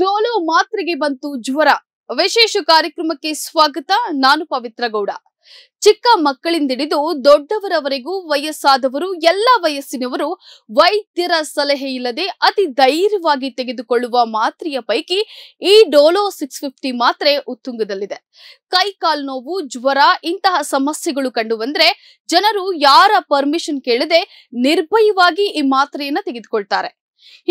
ಡೋಲೋ ಮಾತ್ರೆಗೆ ಬಂತು ಜ್ವರ ವಿಶೇಷ ಕಾರ್ಯಕ್ರಮಕ್ಕೆ ಸ್ವಾಗತ ನಾನು ಪವಿತ್ರ ಗೌಡ ಚಿಕ್ಕ ಮಕ್ಕಳಿಂದಿಡಿದು ದೊಡ್ಡವರವರೆಗೂ ವಯಸ್ಸಾದವರು ಎಲ್ಲ ವಯಸ್ಸಿನವರು ವೈದ್ಯರ ಸಲಹೆ ಇಲ್ಲದೆ ಅತಿ ಧೈರ್ಯವಾಗಿ ತೆಗೆದುಕೊಳ್ಳುವ ಮಾತ್ರೆಯ ಪೈಕಿ ಈ ಡೋಲೋ ಸಿಕ್ಸ್ ಫಿಫ್ಟಿ ಮಾತ್ರೆ ಉತ್ತುಂಗದಲ್ಲಿದೆ ಕೈ ನೋವು ಜ್ವರ ಇಂತಹ ಸಮಸ್ಯೆಗಳು ಕಂಡು ಬಂದ್ರೆ ಜನರು ಯಾರ ಪರ್ಮಿಷನ್ ಕೇಳದೆ ನಿರ್ಭಯವಾಗಿ ಈ ಮಾತ್ರೆಯನ್ನ ತೆಗೆದುಕೊಳ್ತಾರೆ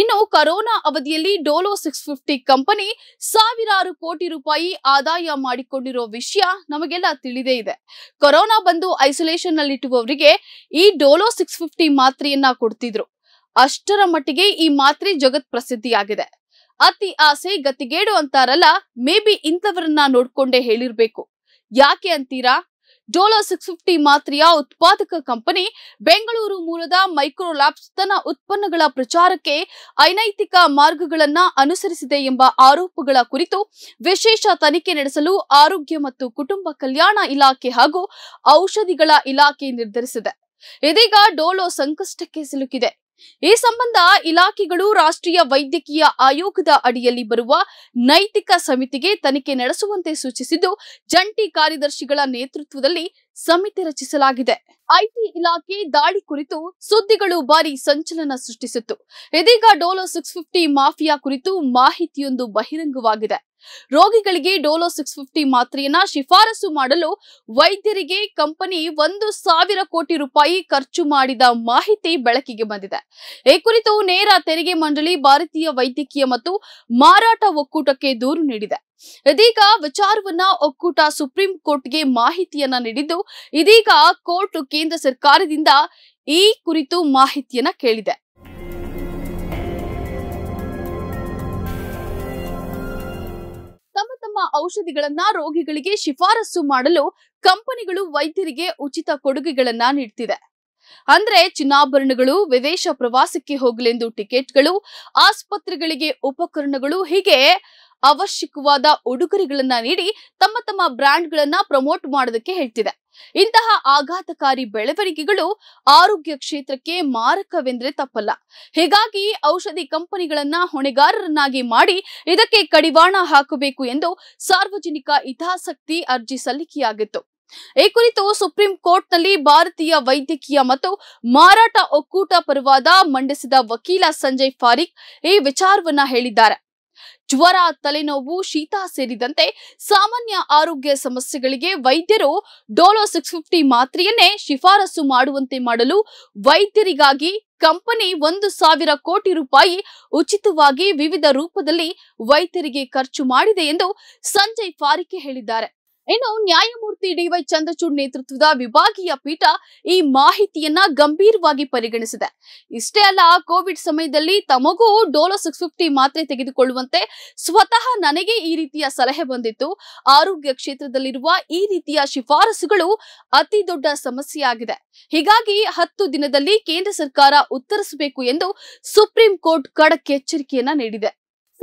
ಇನ್ನು ಕರೋನಾ ಅವಧಿಯಲ್ಲಿ ಡೋಲೋ ಸಿಕ್ಸ್ ಫಿಫ್ಟಿ ಕಂಪನಿ ಸಾವಿರಾರು ಕೋಟಿ ರೂಪಾಯಿ ಆದಾಯ ಮಾಡಿಕೊಂಡಿರೋ ವಿಷಯ ನಮಗೆಲ್ಲ ತಿಳಿದೇ ಇದೆ ಕೊರೋನಾ ಬಂದು ಐಸೋಲೇಷನ್ ನಲ್ಲಿಟ್ಟುವವರಿಗೆ ಈ ಡೋಲೋ ಸಿಕ್ಸ್ ಫಿಫ್ಟಿ ಮಾತ್ರೆಯನ್ನ ಕೊಡ್ತಿದ್ರು ಅಷ್ಟರ ಮಟ್ಟಿಗೆ ಈ ಮಾತ್ರೆ ಜಗತ್ ಪ್ರಸಿದ್ಧಿಯಾಗಿದೆ ಅತಿ ಆಸೆ ಗತಿಗೇಡು ಅಂತಾರಲ್ಲ ಮೇ ಬಿ ಇಂಥವರನ್ನ ನೋಡ್ಕೊಂಡೇ ಹೇಳಿರ್ಬೇಕು ಯಾಕೆ ಅಂತೀರಾ ಡೋಲೋ ಸಿಕ್ಸ್ ಫಿಫ್ಟಿ ಮಾತ್ರೆಯ ಉತ್ಪಾದಕ ಕಂಪನಿ ಬೆಂಗಳೂರು ಮೂಲದ ಮೈಕ್ರೋ ಲ್ಯಾಬ್ಸ್ ತನ್ನ ಉತ್ಪನ್ನಗಳ ಪ್ರಚಾರಕ್ಕೆ ಅನೈತಿಕ ಮಾರ್ಗಗಳನ್ನ ಅನುಸರಿಸಿದೆ ಎಂಬ ಆರೋಪಗಳ ಕುರಿತು ವಿಶೇಷ ತನಿಖೆ ನಡೆಸಲು ಆರೋಗ್ಯ ಮತ್ತು ಕುಟುಂಬ ಕಲ್ಯಾಣ ಇಲಾಖೆ ಹಾಗೂ ಔಷಧಿಗಳ ಇಲಾಖೆ ನಿರ್ಧರಿಸಿದೆ ಇದೀಗ ಡೋಲೋ ಸಂಕಷ್ಟಕ್ಕೆ ಸಿಲುಕಿದೆ ಈ ಸಂಬಂಧ ಇಲಾಖೆಗಳು ರಾಷ್ಟ್ರೀಯ ವೈದ್ಯಕೀಯ ಆಯೋಗದ ಅಡಿಯಲ್ಲಿ ಬರುವ ನೈತಿಕ ಸಮಿತಿಗೆ ತನಿಖೆ ನಡೆಸುವಂತೆ ಸೂಚಿಸಿದ್ದು ಜಂಟಿ ಕಾರ್ಯದರ್ಶಿಗಳ ನೇತೃತ್ವದಲ್ಲಿ ಸಮಿತಿ ರಚಿಸಲಾಗಿದೆ ಐಟಿ ಇಲಾಖೆ ದಾಳಿ ಕುರಿತು ಸುದ್ದಿಗಳು ಭಾರಿ ಸಂಚಲನ ಸೃಷ್ಟಿಸಿತ್ತು ಇದೀಗ ಡೋಲೋ ಸಿಕ್ಸ್ ಫಿಫ್ಟಿ ಮಾಫಿಯಾ ಕುರಿತು ಮಾಹಿತಿಯೊಂದು ಬಹಿರಂಗವಾಗಿದೆ ರೋಗಿಗಳಿಗೆ ಡೋಲೋ ಸಿಕ್ಸ್ ಫಿಫ್ಟಿ ಮಾತ್ರೆಯನ್ನ ಶಿಫಾರಸು ಮಾಡಲು ವೈದ್ಯರಿಗೆ ಕಂಪನಿ ಒಂದು ಸಾವಿರ ಕೋಟಿ ರೂಪಾಯಿ ಖರ್ಚು ಮಾಡಿದ ಮಾಹಿತಿ ಬೆಳಕಿಗೆ ಬಂದಿದೆ ಈ ಕುರಿತು ನೇರ ತೆರಿಗೆ ಮಂಡಳಿ ಭಾರತೀಯ ವೈದ್ಯಕೀಯ ಮತ್ತು ಮಾರಾಟ ಒಕ್ಕೂಟಕ್ಕೆ ದೂರು ನೀಡಿದೆ ಇದೀಗ ವಿಚಾರವನ್ನ ಒಕ್ಕೂಟ ಸುಪ್ರೀಂ ಕೋರ್ಟ್ಗೆ ಮಾಹಿತಿಯನ್ನ ನೀಡಿದ್ದು ಇದೀಗ ಕೋರ್ಟ್ ಕೇಂದ್ರ ಸರ್ಕಾರದಿಂದ ಈ ಕುರಿತು ಮಾಹಿತಿಯನ್ನ ಕೇಳಿದೆ ತಮ್ಮ ತಮ್ಮ ಔಷಧಿಗಳನ್ನ ರೋಗಿಗಳಿಗೆ ಶಿಫಾರಸು ಮಾಡಲು ಕಂಪನಿಗಳು ವೈದ್ಯರಿಗೆ ಉಚಿತ ಕೊಡುಗೆಗಳನ್ನ ನೀಡುತ್ತಿದೆ ಅಂದ್ರೆ ಚಿನ್ನಾಭರಣಗಳು ವಿದೇಶ ಪ್ರವಾಸಕ್ಕೆ ಹೋಗಲೆಂದು ಟಿಕೆಟ್ಗಳು ಆಸ್ಪತ್ರೆಗಳಿಗೆ ಉಪಕರಣಗಳು ಹೀಗೆ ಅವಶ್ಯಕವಾದ ಉಡುಗೊರೆಗಳನ್ನ ನೀಡಿ ತಮ್ಮ ತಮ್ಮ ಬ್ರ್ಯಾಂಡ್ಗಳನ್ನ ಪ್ರಮೋಟ್ ಮಾಡೋದಕ್ಕೆ ಹೇಳ್ತಿದೆ ಇಂತಹ ಆಘಾತಕಾರಿ ಬೆಳವಣಿಗೆಗಳು ಆರೋಗ್ಯ ಕ್ಷೇತ್ರಕ್ಕೆ ಮಾರಕವೆಂದ್ರೆ ತಪ್ಪಲ್ಲ ಹೀಗಾಗಿ ಔಷಧಿ ಕಂಪನಿಗಳನ್ನ ಹೊಣೆಗಾರರನ್ನಾಗಿ ಮಾಡಿ ಇದಕ್ಕೆ ಕಡಿವಾಣ ಹಾಕಬೇಕು ಎಂದು ಸಾರ್ವಜನಿಕ ಹಿತಾಸಕ್ತಿ ಅರ್ಜಿ ಸಲ್ಲಿಕೆಯಾಗಿತ್ತು ಈ ಕುರಿತು ಸುಪ್ರೀಂ ಕೋರ್ಟ್ನಲ್ಲಿ ಭಾರತೀಯ ವೈದ್ಯಕೀಯ ಮತ್ತು ಮಾರಾಟ ಒಕ್ಕೂಟ ಪರವಾದ ಮಂಡಿಸಿದ ವಕೀಲ ಸಂಜಯ್ ಫಾರಿಕ್ ಈ ವಿಚಾರವನ್ನ ಹೇಳಿದ್ದಾರೆ ಜ್ವರ ತಲೆನೋವು ಶೀತ ಸೇರಿದಂತೆ ಸಾಮಾನ್ಯ ಆರೋಗ್ಯ ಸಮಸ್ಯೆಗಳಿಗೆ ವೈದ್ಯರು ಡೋಲೋ ಸಿಕ್ಸ್ ಫಿಫ್ಟಿ ಮಾತ್ರೆಯನ್ನೇ ಶಿಫಾರಸು ಮಾಡುವಂತೆ ಮಾಡಲು ವೈದ್ಯರಿಗಾಗಿ ಕಂಪನಿ ಒಂದು ಸಾವಿರ ಕೋಟಿ ರೂಪಾಯಿ ಉಚಿತವಾಗಿ ವಿವಿಧ ರೂಪದಲ್ಲಿ ವೈದ್ಯರಿಗೆ ಖರ್ಚು ಮಾಡಿದೆ ಎಂದು ಸಂಜಯ್ ಫಾರಿಕೆ ಹೇಳಿದ್ದಾರೆ ಇನ್ನು ನ್ಯಾಯಮೂರ್ತಿ ಡಿವೈ ಚಂದ್ರಚೂಡ್ ನೇತೃತ್ವದ ವಿಭಾಗೀಯ ಪೀಠ ಈ ಮಾಹಿತಿಯನ್ನ ಗಂಭೀರವಾಗಿ ಪರಿಗಣಿಸಿದೆ ಇಷ್ಟೇ ಅಲ್ಲ ಕೋವಿಡ್ ಸಮಯದಲ್ಲಿ ತಮಗೂ ಡೋಲೋ ಸಿಕ್ಸ್ ಫಿಫ್ಟಿ ಮಾತ್ರೆ ತೆಗೆದುಕೊಳ್ಳುವಂತೆ ಸ್ವತಃ ನನಗೆ ಈ ರೀತಿಯ ಸಲಹೆ ಬಂದಿತ್ತು ಆರೋಗ್ಯ ಕ್ಷೇತ್ರದಲ್ಲಿರುವ ಈ ರೀತಿಯ ಶಿಫಾರಸುಗಳು ಅತಿ ದೊಡ್ಡ ಸಮಸ್ಯೆಯಾಗಿದೆ ಹೀಗಾಗಿ ಹತ್ತು ದಿನದಲ್ಲಿ ಕೇಂದ್ರ ಸರ್ಕಾರ ಉತ್ತರಿಸಬೇಕು ಎಂದು ಸುಪ್ರೀಂ ಕೋರ್ಟ್ ಕಡಕ್ ಎಚ್ಚರಿಕೆಯನ್ನ ನೀಡಿದೆ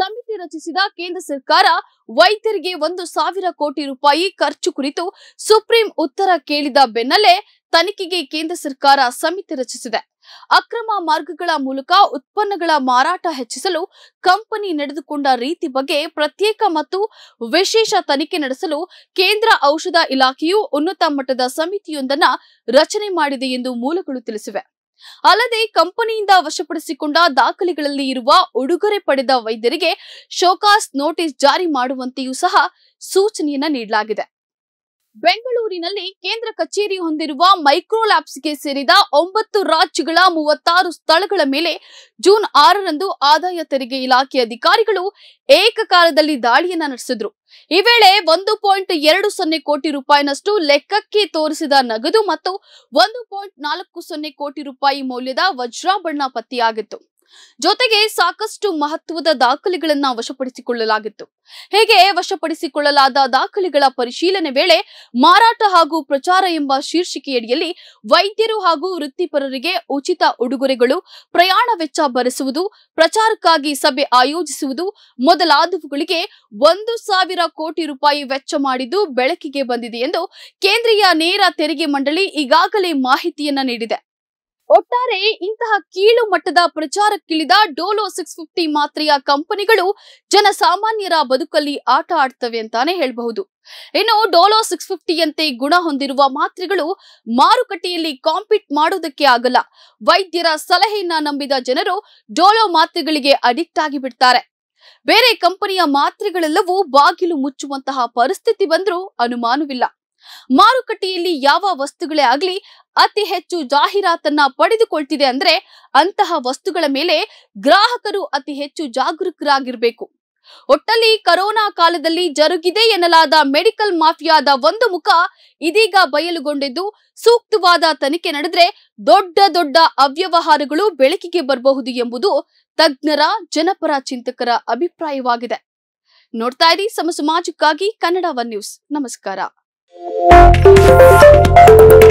ಸಮಿತಿ ರಚಿಸಿದ ಕೇಂದ್ರ ಸರ್ಕಾರ ವೈದ್ಯರಿಗೆ ಒಂದು ಸಾವಿರ ಕೋಟಿ ರೂಪಾಯಿ ಖರ್ಚು ಕುರಿತು ಸುಪ್ರೀಂ ಉತ್ತರ ಕೇಳಿದ ಬೆನ್ನಲ್ಲೇ ತನಿಖೆಗೆ ಕೇಂದ್ರ ಸರ್ಕಾರ ಸಮಿತಿ ರಚಿಸಿದೆ ಅಕ್ರಮ ಮಾರ್ಗಗಳ ಮೂಲಕ ಉತ್ಪನ್ನಗಳ ಮಾರಾಟ ಹೆಚ್ಚಿಸಲು ಕಂಪನಿ ನಡೆದುಕೊಂಡ ರೀತಿ ಬಗ್ಗೆ ಪ್ರತ್ಯೇಕ ಮತ್ತು ವಿಶೇಷ ತನಿಖೆ ನಡೆಸಲು ಕೇಂದ್ರ ಔಷಧ ಇಲಾಖೆಯು ಉನ್ನತ ಮಟ್ಟದ ಸಮಿತಿಯೊಂದನ್ನ ರಚನೆ ಮಾಡಿದೆ ಎಂದು ಮೂಲಗಳು ತಿಳಿಸಿವೆ ಅಲ್ಲದೆ ಕಂಪನಿಯಿಂದ ವಶಪಡಿಸಿಕೊಂಡ ದಾಖಲೆಗಳಲ್ಲಿ ಇರುವ ಉಡುಗೊರೆ ಪಡೆದ ವೈದ್ಯರಿಗೆ ಶೋಕಾಸ್ ನೋಟಿಸ್ ಜಾರಿ ಮಾಡುವಂತೆಯೂ ಸಹ ಸೂಚನೆಯನ್ನ ನೀಡಲಾಗಿದೆ ಬೆಂಗಳೂರಿನಲ್ಲಿ ಕೇಂದ್ರ ಕಚೇರಿ ಹೊಂದಿರುವ ಮೈಕ್ರೋ ಸೇರಿದ ಒಂಬತ್ತು ರಾಜ್ಯಗಳ ಮೂವತ್ತಾರು ಸ್ಥಳಗಳ ಮೇಲೆ ಜೂನ್ ಆರರಂದು ಆದಾಯ ತೆರಿಗೆ ಇಲಾಖೆ ಅಧಿಕಾರಿಗಳು ಏಕಕಾಲದಲ್ಲಿ ದಾಳಿಯನ್ನ ನಡೆಸಿದ್ರು ಈ ವೇಳೆ ಒಂದು ಪಾಯಿಂಟ್ ಎರಡು ಸೊನ್ನೆ ಕೋಟಿ ರೂಪಾಯಿನಷ್ಟು ಲೆಕ್ಕಕ್ಕೆ ತೋರಿಸಿದ ನಗದು ಮತ್ತು ಒಂದು ಪಾಯಿಂಟ್ ನಾಲ್ಕು ಸೊನ್ನೆ ಕೋಟಿ ರೂಪಾಯಿ ಮೌಲ್ಯದ ವಜ್ರಾಭರಣ ಪತ್ತೆಯಾಗಿತ್ತು ಜೊತೆಗೆ ಸಾಕಷ್ಟು ಮಹತ್ವದ ದಾಖಲೆಗಳನ್ನ ವಶಪಡಿಸಿಕೊಳ್ಳಲಾಗಿತ್ತು ಹೇಗೆ ವಶಪಡಿಸಿಕೊಳ್ಳಲಾದ ದಾಖಲೆಗಳ ಪರಿಶೀಲನೆ ವೇಳೆ ಮಾರಾಟ ಹಾಗೂ ಪ್ರಚಾರ ಎಂಬ ಶೀರ್ಷಿಕೆಯಡಿಯಲ್ಲಿ ವೈದ್ಯರು ಹಾಗೂ ವೃತ್ತಿಪರರಿಗೆ ಉಚಿತ ಉಡುಗೊರೆಗಳು ಪ್ರಯಾಣ ವೆಚ್ಚ ಭರಿಸುವುದು ಪ್ರಚಾರಕ್ಕಾಗಿ ಸಭೆ ಆಯೋಜಿಸುವುದು ಮೊದಲಾದವುಗಳಿಗೆ ಒಂದು ಸಾವಿರ ಕೋಟಿ ರೂಪಾಯಿ ವೆಚ್ಚ ಮಾಡಿದ್ದು ಬೆಳಕಿಗೆ ಬಂದಿದೆ ಎಂದು ಕೇಂದ್ರೀಯ ನೇರ ತೆರಿಗೆ ಮಂಡಳಿ ಈಗಾಗಲೇ ಮಾಹಿತಿಯನ್ನ ನೀಡಿದೆ ಒಟ್ಟಾರೆ ಇಂತಹ ಕೀಳು ಮಟ್ಟದ ಪ್ರಚಾರಕ್ಕಿಳಿದ ಡೋಲೋ ಸಿಕ್ಸ್ ಫಿಫ್ಟಿ ಮಾತ್ರೆಯ ಕಂಪನಿಗಳು ಜನಸಾಮಾನ್ಯರ ಬದುಕಲ್ಲಿ ಆಟ ಆಡ್ತವೆ ಅಂತಾನೆ ಹೇಳಬಹುದು ಇನ್ನು ಡೋಲೋ ಸಿಕ್ಸ್ ಫಿಫ್ಟಿಯಂತೆ ಗುಣ ಹೊಂದಿರುವ ಮಾತ್ರೆಗಳು ಮಾರುಕಟ್ಟೆಯಲ್ಲಿ ಕಾಂಪೀಟ್ ಮಾಡೋದಕ್ಕೆ ಆಗಲ್ಲ ವೈದ್ಯರ ಸಲಹೆಯನ್ನ ನಂಬಿದ ಜನರು ಡೋಲೋ ಮಾತ್ರೆಗಳಿಗೆ ಅಡಿಕ್ಟ್ ಆಗಿ ಬಿಡ್ತಾರೆ ಬೇರೆ ಕಂಪನಿಯ ಮಾತ್ರೆಗಳೆಲ್ಲವೂ ಬಾಗಿಲು ಮುಚ್ಚುವಂತಹ ಪರಿಸ್ಥಿತಿ ಬಂದರೂ ಅನುಮಾನವಿಲ್ಲ ಮಾರುಕಟ್ಟೆಯಲ್ಲಿ ಯಾವ ವಸ್ತುಗಳೇ ಆಗಲಿ ಅತಿ ಹೆಚ್ಚು ಜಾಹೀರಾತನ್ನ ಪಡೆದುಕೊಳ್ತಿದೆ ಅಂದ್ರೆ ಅಂತಹ ವಸ್ತುಗಳ ಮೇಲೆ ಗ್ರಾಹಕರು ಅತಿ ಹೆಚ್ಚು ಜಾಗೃತರಾಗಿರ್ಬೇಕು ಒಟ್ಟಲ್ಲಿ ಕರೋನಾ ಕಾಲದಲ್ಲಿ ಜರುಗಿದೆ ಎನ್ನಲಾದ ಮೆಡಿಕಲ್ ಮಾಫಿಯಾದ ಒಂದು ಮುಖ ಇದೀಗ ಬಯಲುಗೊಂಡಿದ್ದು ಸೂಕ್ತವಾದ ತನಿಖೆ ನಡೆದ್ರೆ ದೊಡ್ಡ ದೊಡ್ಡ ಅವ್ಯವಹಾರಗಳು ಬೆಳಕಿಗೆ ಬರಬಹುದು ಎಂಬುದು ತಜ್ಞರ ಜನಪರ ಚಿಂತಕರ ಅಭಿಪ್ರಾಯವಾಗಿದೆ ನೋಡ್ತಾ ಇರಿ ಸಮ ಸಮಾಜಕ್ಕಾಗಿ ಕನ್ನಡ ಒನ್ ನ್ಯೂಸ್ ನಮಸ್ಕಾರ